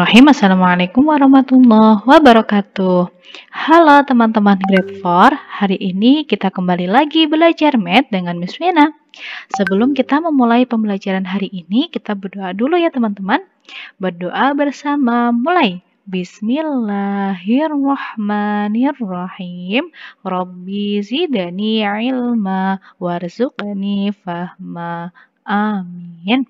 Bismillahirrahmanirrahim. Assalamualaikum warahmatullahi wabarakatuh. Halo teman-teman grade 4. Hari ini kita kembali lagi belajar math dengan Miss Wena. Sebelum kita memulai pembelajaran hari ini, kita berdoa dulu ya teman-teman. Berdoa bersama mulai. Bismillahirrahmanirrahim. Rabbi zidani ilma warzuqni fahma. Amin.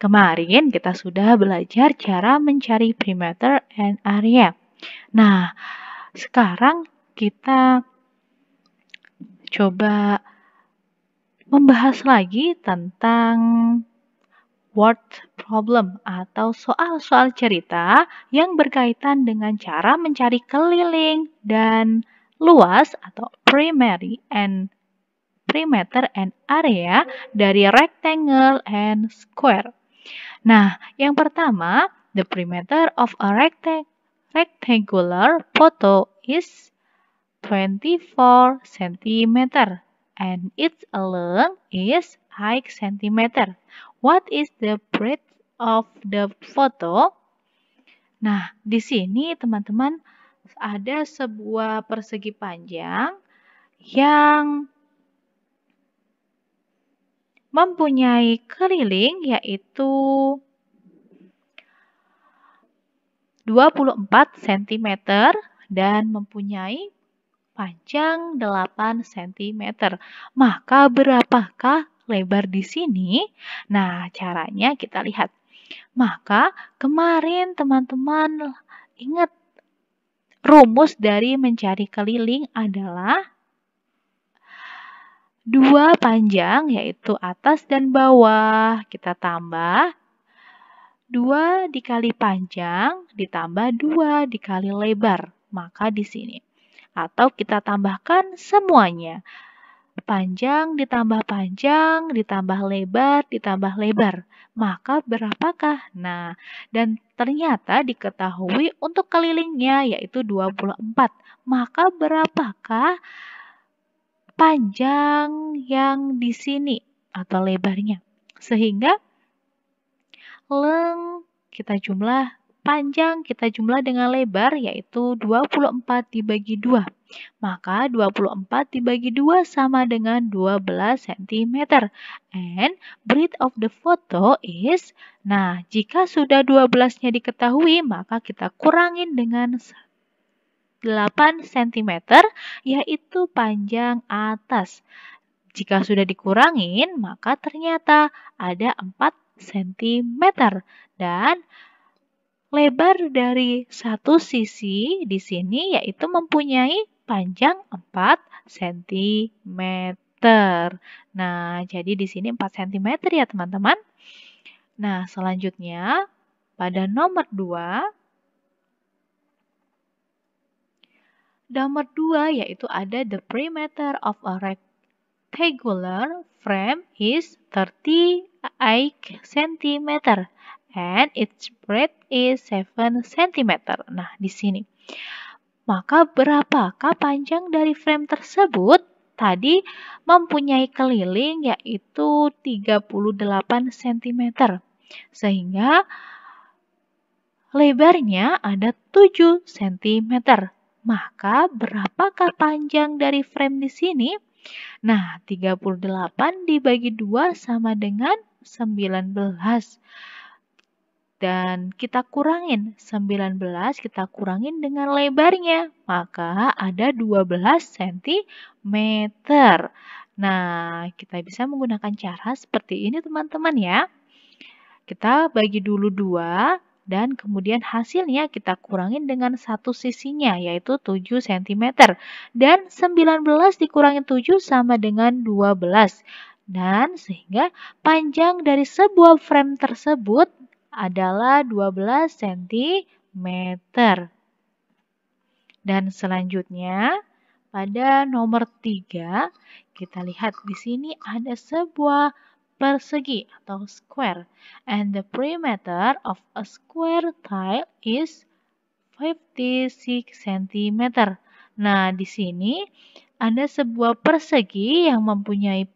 Kemarin kita sudah belajar cara mencari perimeter and area. Nah, sekarang kita coba membahas lagi tentang word problem atau soal-soal cerita yang berkaitan dengan cara mencari keliling dan luas atau primary and perimeter and area dari rectangle and square. Nah, yang pertama, the perimeter of a rectangular photo is 24 cm and its length is 8 cm. What is the breadth of the photo? Nah, di sini teman-teman ada sebuah persegi panjang yang mempunyai keliling yaitu 24 cm dan mempunyai panjang 8 cm. Maka berapakah lebar di sini? Nah, caranya kita lihat. Maka kemarin teman-teman ingat rumus dari mencari keliling adalah dua panjang yaitu atas dan bawah. Kita tambah dua dikali panjang ditambah dua dikali lebar. Maka di sini. Atau kita tambahkan semuanya. Panjang ditambah panjang ditambah lebar ditambah lebar. Maka berapakah? Nah, dan ternyata diketahui untuk kelilingnya yaitu 24. Maka berapakah panjang yang di sini atau lebarnya. Sehingga leng kita jumlah panjang kita jumlah dengan lebar yaitu 24 dibagi 2. Maka 24 dibagi 2 sama dengan 12 cm. And breadth of the photo is, nah jika sudah 12-nya diketahui maka kita kurangin dengan cm yaitu panjang atas. Jika sudah dikurangin, maka ternyata ada 4 cm. Dan lebar dari satu sisi di sini yaitu mempunyai panjang 4 cm. Nah, jadi di sini 4 cm ya teman-teman. Nah, selanjutnya pada nomor 2 Nomor dua yaitu ada the perimeter of a rectangular frame is 38 cm and its breadth is 7 cm. Nah, di sini. Maka berapakah panjang dari frame tersebut? Tadi mempunyai keliling yaitu 38 cm. Sehingga lebarnya ada 7 cm maka berapakah panjang dari frame di sini? Nah, 38 dibagi 2 sama dengan 19. Dan kita kurangin 19, kita kurangin dengan lebarnya. Maka ada 12 cm. Nah, kita bisa menggunakan cara seperti ini teman-teman ya. Kita bagi dulu 2, dan kemudian hasilnya kita kurangin dengan satu sisinya yaitu 7 cm dan 19 dikurangi 7 sama dengan 12 dan sehingga panjang dari sebuah frame tersebut adalah 12 cm. Dan selanjutnya pada nomor 3 kita lihat di sini ada sebuah persegi atau square and the perimeter of a square tile is 56 cm. Nah, di sini ada sebuah persegi yang mempunyai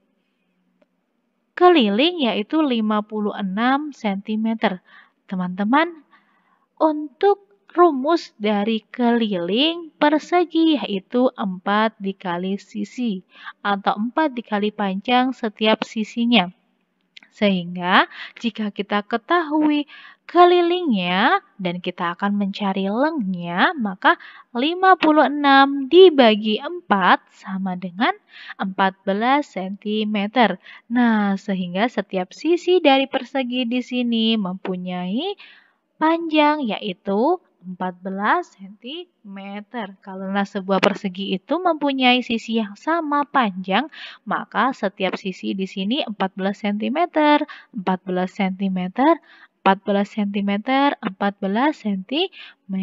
keliling yaitu 56 cm. Teman-teman, untuk rumus dari keliling persegi yaitu 4 dikali sisi atau 4 dikali panjang setiap sisinya. Sehingga jika kita ketahui kelilingnya dan kita akan mencari lengnya, maka 56 dibagi 4 sama dengan 14 cm. Nah, sehingga setiap sisi dari persegi di sini mempunyai panjang yaitu 14 cm. Karena sebuah persegi itu mempunyai sisi yang sama panjang, maka setiap sisi di sini 14 cm, 14 cm, 14 cm, 14 cm.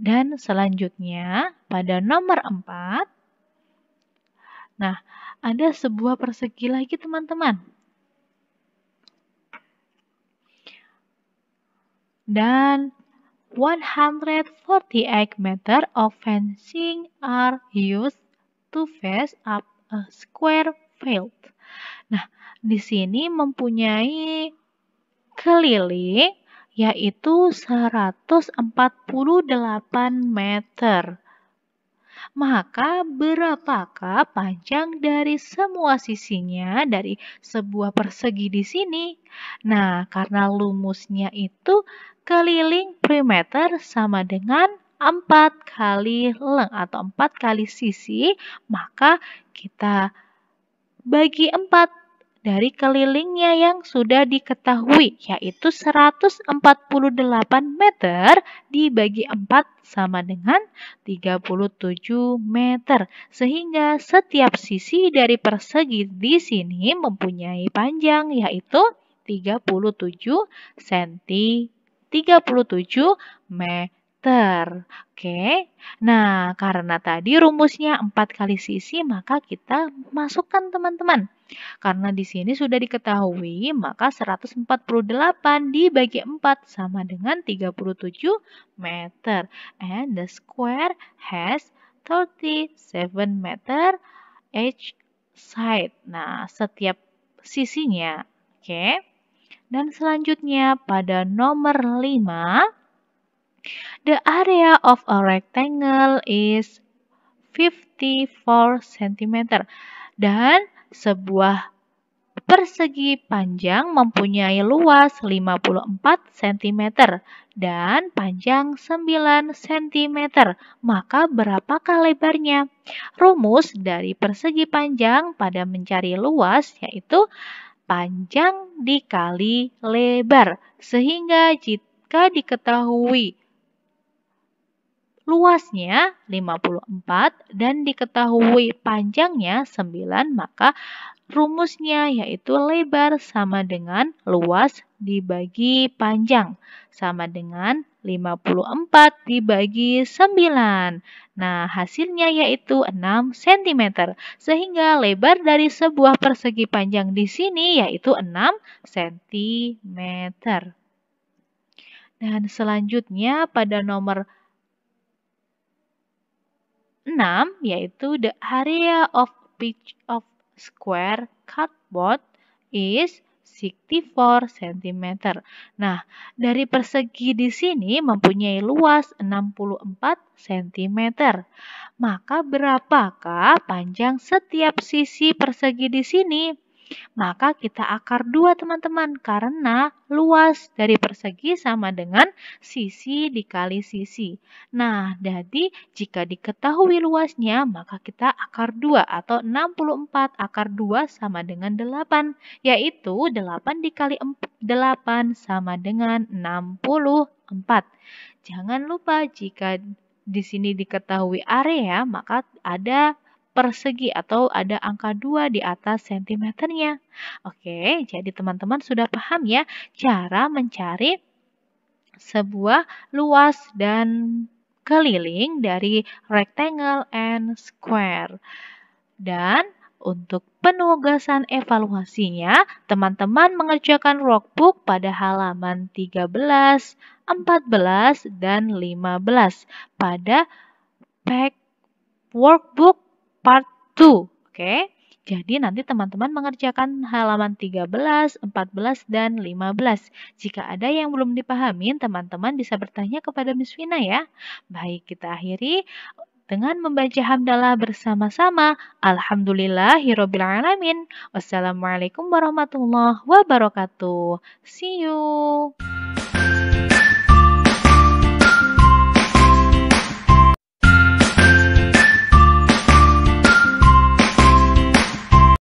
Dan selanjutnya pada nomor 4, nah ada sebuah persegi lagi teman-teman. dan 148 meter of fencing are used to face up a square field. Nah, di sini mempunyai keliling yaitu 148 meter maka berapakah panjang dari semua sisinya dari sebuah persegi di sini? Nah, karena lumusnya itu keliling perimeter sama dengan 4 kali leng atau 4 kali sisi, maka kita bagi 4 dari kelilingnya yang sudah diketahui, yaitu 148 meter dibagi 4 sama dengan 37 meter. Sehingga setiap sisi dari persegi di sini mempunyai panjang yaitu 37 cm. 37 meter meter. Oke, nah karena tadi rumusnya 4 kali sisi, maka kita masukkan teman-teman. Karena di sini sudah diketahui, maka 148 dibagi 4 sama dengan 37 meter. And the square has 37 meter each side. Nah, setiap sisinya. Oke. Dan selanjutnya pada nomor 5, The area of a rectangle is 54 cm dan sebuah persegi panjang mempunyai luas 54 cm dan panjang 9 cm. Maka berapakah lebarnya? Rumus dari persegi panjang pada mencari luas yaitu panjang dikali lebar sehingga jika diketahui luasnya 54 dan diketahui panjangnya 9, maka rumusnya yaitu lebar sama dengan luas dibagi panjang sama dengan 54 dibagi 9. Nah, hasilnya yaitu 6 cm. Sehingga lebar dari sebuah persegi panjang di sini yaitu 6 cm. Dan selanjutnya pada nomor 6 yaitu the area of pitch of square cardboard is 64 cm. Nah, dari persegi di sini mempunyai luas 64 cm. Maka berapakah panjang setiap sisi persegi di sini? maka kita akar dua teman-teman karena luas dari persegi sama dengan sisi dikali sisi. Nah, jadi jika diketahui luasnya maka kita akar dua atau 64 akar 2 sama dengan 8 yaitu 8 dikali 8 sama dengan 64. Jangan lupa jika di sini diketahui area maka ada persegi atau ada angka 2 di atas sentimeternya. Oke, jadi teman-teman sudah paham ya cara mencari sebuah luas dan keliling dari rectangle and square. Dan untuk penugasan evaluasinya, teman-teman mengerjakan workbook pada halaman 13, 14, dan 15 pada pack workbook part 2. Oke. Okay? Jadi nanti teman-teman mengerjakan halaman 13, 14, dan 15. Jika ada yang belum dipahamin, teman-teman bisa bertanya kepada Miss Vina ya. Baik, kita akhiri dengan membaca hamdalah bersama-sama. Alhamdulillahirobbilalamin. Wassalamualaikum warahmatullahi wabarakatuh. See you.